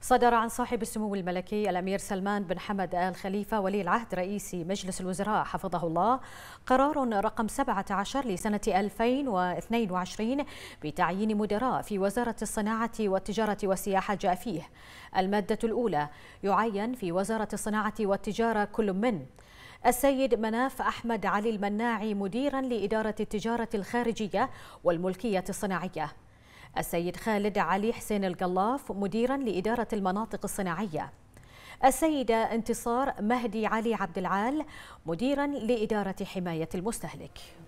صدر عن صاحب السمو الملكي الامير سلمان بن حمد ال خليفه ولي العهد رئيس مجلس الوزراء حفظه الله قرار رقم 17 لسنه 2022 بتعيين مدراء في وزاره الصناعه والتجاره والسياحه جاء فيه الماده الاولى يعين في وزاره الصناعه والتجاره كل من السيد مناف أحمد علي المناعي مديرا لإدارة التجارة الخارجية والملكية الصناعية السيد خالد علي حسين القلاف مديرا لإدارة المناطق الصناعية السيدة انتصار مهدي علي عبد العال مديرا لإدارة حماية المستهلك